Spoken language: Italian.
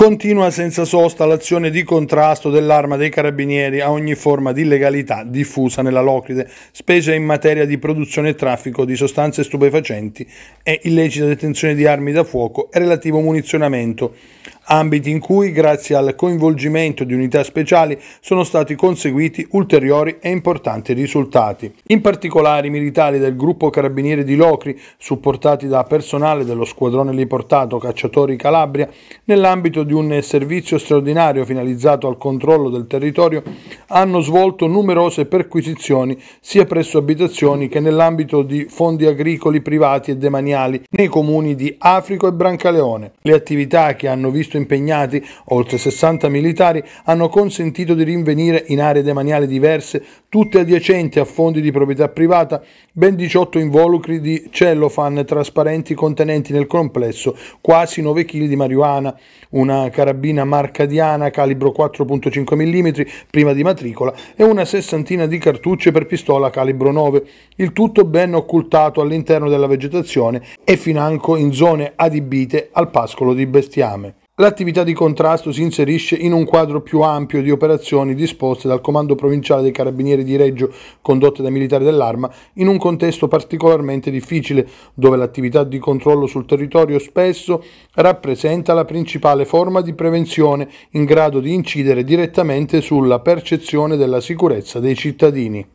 Continua senza sosta l'azione di contrasto dell'arma dei carabinieri a ogni forma di illegalità diffusa nella Locride, specie in materia di produzione e traffico di sostanze stupefacenti e illecita detenzione di armi da fuoco e relativo munizionamento, ambiti in cui grazie al coinvolgimento di unità speciali sono stati conseguiti ulteriori e importanti risultati. In particolare i militari del gruppo carabinieri di Locri, supportati da personale dello squadrone riportato Cacciatori Calabria, nell'ambito di un servizio straordinario finalizzato al controllo del territorio, hanno svolto numerose perquisizioni sia presso abitazioni che nell'ambito di fondi agricoli privati e demaniali nei comuni di Africo e Brancaleone. Le attività che hanno visto impegnati, oltre 60 militari, hanno consentito di rinvenire in aree demaniali diverse, tutte adiacenti a fondi di proprietà privata, ben 18 involucri di cellofan trasparenti contenenti nel complesso quasi 9 kg di marijuana, una carabina marcadiana calibro 4.5 mm prima di matricola e una sessantina di cartucce per pistola calibro 9, il tutto ben occultato all'interno della vegetazione e financo in zone adibite al pascolo di bestiame. L'attività di contrasto si inserisce in un quadro più ampio di operazioni disposte dal Comando Provinciale dei Carabinieri di Reggio, condotte dai militari dell'Arma, in un contesto particolarmente difficile, dove l'attività di controllo sul territorio spesso rappresenta la principale forma di prevenzione in grado di incidere direttamente sulla percezione della sicurezza dei cittadini.